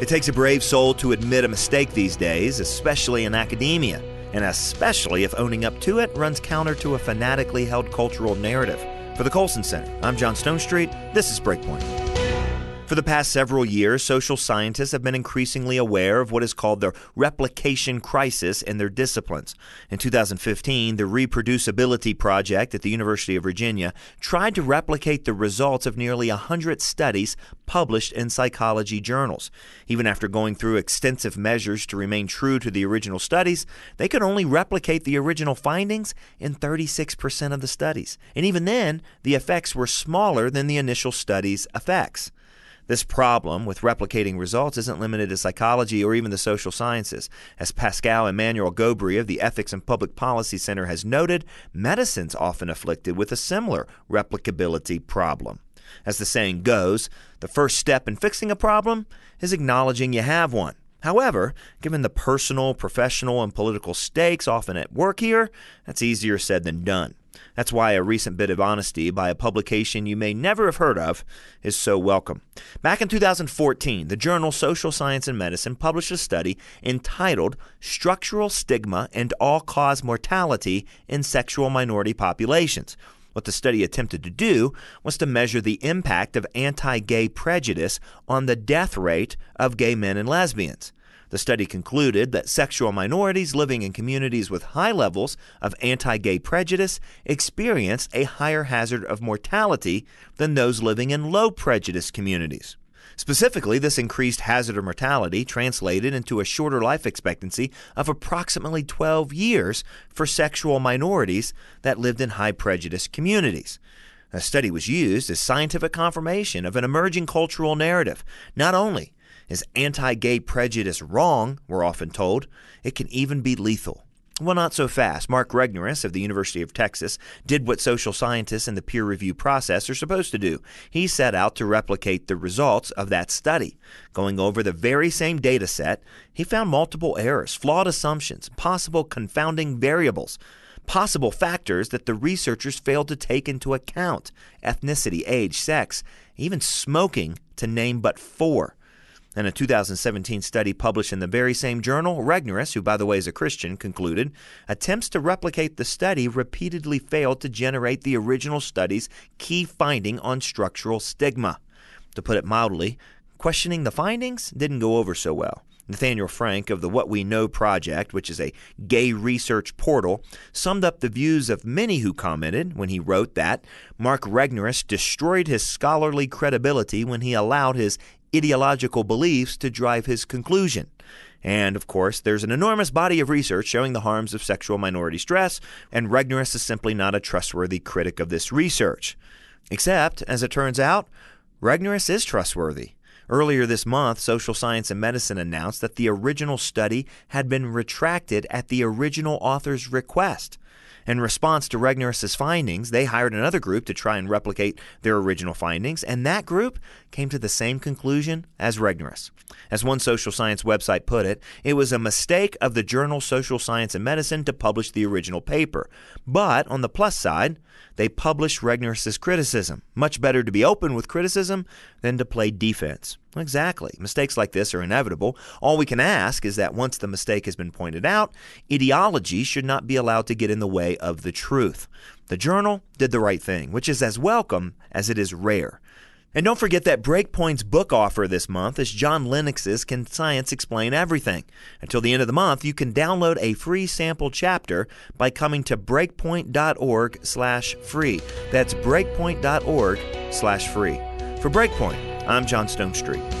It takes a brave soul to admit a mistake these days, especially in academia, and especially if owning up to it runs counter to a fanatically held cultural narrative. For the Colson Center, I'm John Stone Street. This is Breakpoint. For the past several years, social scientists have been increasingly aware of what is called the replication crisis in their disciplines. In 2015, the Reproducibility Project at the University of Virginia tried to replicate the results of nearly 100 studies published in psychology journals. Even after going through extensive measures to remain true to the original studies, they could only replicate the original findings in 36% of the studies. And even then, the effects were smaller than the initial studies' effects. This problem with replicating results isn't limited to psychology or even the social sciences. As Pascal Emmanuel Gobry of the Ethics and Public Policy Center has noted, medicine's often afflicted with a similar replicability problem. As the saying goes, the first step in fixing a problem is acknowledging you have one. However, given the personal, professional, and political stakes often at work here, that's easier said than done. That's why a recent bit of honesty by a publication you may never have heard of is so welcome. Back in 2014, the journal Social Science and Medicine published a study entitled Structural Stigma and All Cause Mortality in Sexual Minority Populations. What the study attempted to do was to measure the impact of anti gay prejudice on the death rate of gay men and lesbians. The study concluded that sexual minorities living in communities with high levels of anti gay prejudice experience a higher hazard of mortality than those living in low prejudice communities. Specifically, this increased hazard of mortality translated into a shorter life expectancy of approximately 12 years for sexual minorities that lived in high prejudice communities. The study was used as scientific confirmation of an emerging cultural narrative, not only is anti gay prejudice wrong? We're often told. It can even be lethal. Well, not so fast. Mark Regnerus of the University of Texas did what social scientists in the peer review process are supposed to do. He set out to replicate the results of that study. Going over the very same data set, he found multiple errors, flawed assumptions, possible confounding variables, possible factors that the researchers failed to take into account ethnicity, age, sex, even smoking, to name but four. And a 2017 study published in the very same journal, Regnerus, who by the way is a Christian, concluded attempts to replicate the study repeatedly failed to generate the original study's key finding on structural stigma. To put it mildly, questioning the findings didn't go over so well. Nathaniel Frank of the What We Know Project, which is a gay research portal, summed up the views of many who commented when he wrote that Mark Regnerus destroyed his scholarly credibility when he allowed his ideological beliefs to drive his conclusion. And of course, there's an enormous body of research showing the harms of sexual minority stress, and Regnerus is simply not a trustworthy critic of this research. Except, as it turns out, Regnerus is trustworthy. Earlier this month, Social Science and Medicine announced that the original study had been retracted at the original author's request. In response to Regnerus's findings, they hired another group to try and replicate their original findings, and that group came to the same conclusion as Regnerus. As one social science website put it, it was a mistake of the journal Social Science and Medicine to publish the original paper. But on the plus side, they published Regnerus's criticism. Much better to be open with criticism than to play defense. Exactly. Mistakes like this are inevitable. All we can ask is that once the mistake has been pointed out, ideology should not be allowed to get in the way of the truth. The journal did the right thing, which is as welcome as it is rare. And don't forget that Breakpoint's book offer this month is John Lennox's Can Science Explain Everything? Until the end of the month, you can download a free sample chapter by coming to breakpoint.org slash free. That's breakpoint.org slash free. For Breakpoint, I'm John Stone Street.